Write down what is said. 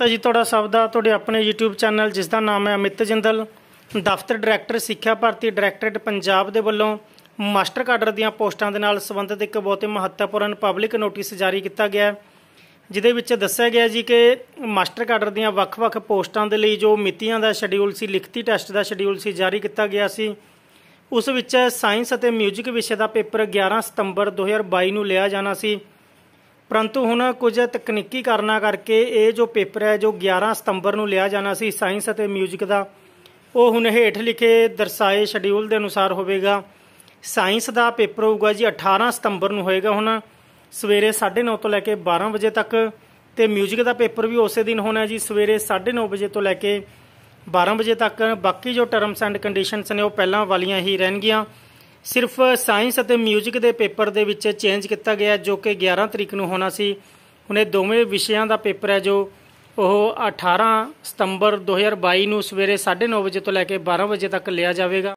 ਤਾਂ ਜੀ ਤੁਹਾਡਾ ਸਭ ਦਾ ਤੁਹਾਡੇ ਆਪਣੇ YouTube ਚੈਨਲ ਜਿਸ ਦਾ ਨਾਮ ਹੈ ਅਮਿਤ ਜਿੰਦਲ ਦਫ਼ਤਰ ਡਾਇਰੈਕਟਰ ਸਿੱਖਿਆ ਭਾਰਤੀ ਡਾਇਰੈਕਟਰੇਟ ਪੰਜਾਬ ਦੇ ਵੱਲੋਂ ਮਾਸਟਰ ਕਾਡਰ ਦੀਆਂ ਪੋਸਟਾਂ ਦੇ ਨਾਲ ਸੰਬੰਧਿਤ ਇੱਕ ਬਹੁਤ ਹੀ ਮਹੱਤਵਪੂਰਨ ਪਬਲਿਕ ਨੋਟਿਸ ਜਾਰੀ ਕੀਤਾ ਗਿਆ ਜਿਹਦੇ ਵਿੱਚ ਦੱਸਿਆ ਗਿਆ ਜੀ ਕਿ ਮਾਸਟਰ ਕਾਡਰ ਦੀਆਂ ਵੱਖ-ਵੱਖ ਪੋਸਟਾਂ ਦੇ ਲਈ ਜੋ ਮਿਤੀਆਂ ਦਾ ਸ਼ਡਿਊਲ ਸੀ ਲਿਖਤੀ ਟੈਸਟ ਦਾ ਸ਼ਡਿਊਲ ਸੀ ਜਾਰੀ ਕੀਤਾ ਗਿਆ ਸੀ ਉਸ ਵਿੱਚ ਸਾਇੰਸ ਅਤੇ ਮਿਊਜ਼ਿਕ ਵਿਸ਼ੇ ਦਾ ਪੇਪਰ 11 ਸਤੰਬਰ 2022 ਨੂੰ ਲਿਆ ਜਾਣਾ ਸੀ ਪਰੰਤੂ ਹੁਣ ਕੁਝ ਤਕਨੀਕੀ ਕਾਰਨਾਂ ਕਰਕੇ ਇਹ ਜੋ ਪੇਪਰ ਹੈ ਜੋ 11 ਸਤੰਬਰ ਨੂੰ ਲਿਆ ਜਾਣਾ ਸੀ ਸਾਇੰਸ ਅਤੇ 뮤직 ਦਾ ਉਹ ਹੁਣ ਹੇਠ ਲਿਖੇ ਦਰਸਾਏ ਸ਼ਡਿਊਲ ਦੇ ਅਨੁਸਾਰ ਹੋਵੇਗਾ ਸਾਇੰਸ ਦਾ ਪੇਪਰ ਹੋਊਗਾ ਜੀ 18 ਸਤੰਬਰ ਨੂੰ ਹੋਏਗਾ ਹੁਣ ਸਵੇਰੇ 9:30 ਤੋਂ ਲੈ ਕੇ 12 ਵਜੇ ਤੱਕ ਤੇ 뮤직 ਦਾ ਪੇਪਰ ਵੀ ਉਸੇ ਦਿਨ ਹੋਣਾ ਜੀ ਸਵੇਰੇ 9:30 ਵਜੇ ਤੋਂ ਲੈ ਕੇ 12 ਵਜੇ ਤੱਕ ਬਾਕੀ ਜੋ ਟਰਮਸ ਐਂਡ ਕੰਡੀਸ਼ਨਸ ਨੇ ਉਹ ਪਹਿਲਾਂ ਵਾਲੀਆਂ ਹੀ ਰਹਿਣਗੀਆਂ ਸਿਰਫ ਸਾਇੰਸ ਅਤੇ 뮤직 ਦੇ ਪੇਪਰ ਦੇ ਵਿੱਚ ਚੇਂਜ ਕੀਤਾ ਗਿਆ ਜੋ ਕਿ 11 ਤਰੀਕ ਨੂੰ ਹੋਣਾ ਸੀ ਹੁਣ ਇਹ ਦੋਵੇਂ ਵਿਸ਼ਿਆਂ ਦਾ ਪੇਪਰ ਹੈ ਜੋ ਉਹ 18 ਸਤੰਬਰ 2022 ਨੂੰ ਸਵੇਰੇ 9:30 ਵਜੇ ਤੋਂ ਲੈ ਕੇ 12 ਵਜੇ ਤੱਕ ਲਿਆ ਜਾਵੇਗਾ